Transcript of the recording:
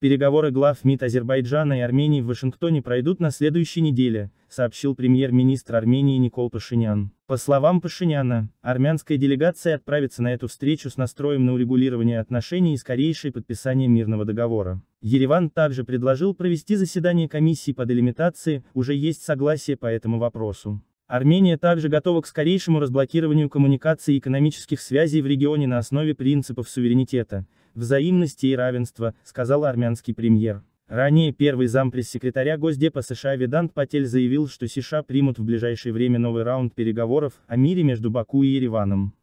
Переговоры глав МИД Азербайджана и Армении в Вашингтоне пройдут на следующей неделе, сообщил премьер-министр Армении Никол Пашинян. По словам Пашиняна, армянская делегация отправится на эту встречу с настроем на урегулирование отношений и скорейшее подписание мирного договора. Ереван также предложил провести заседание комиссии по делимитации, уже есть согласие по этому вопросу. Армения также готова к скорейшему разблокированию коммуникаций и экономических связей в регионе на основе принципов суверенитета, взаимности и равенства, сказал армянский премьер. Ранее первый зампресс-секретаря Госдепа США Ведант Патель заявил, что США примут в ближайшее время новый раунд переговоров о мире между Баку и Ереваном.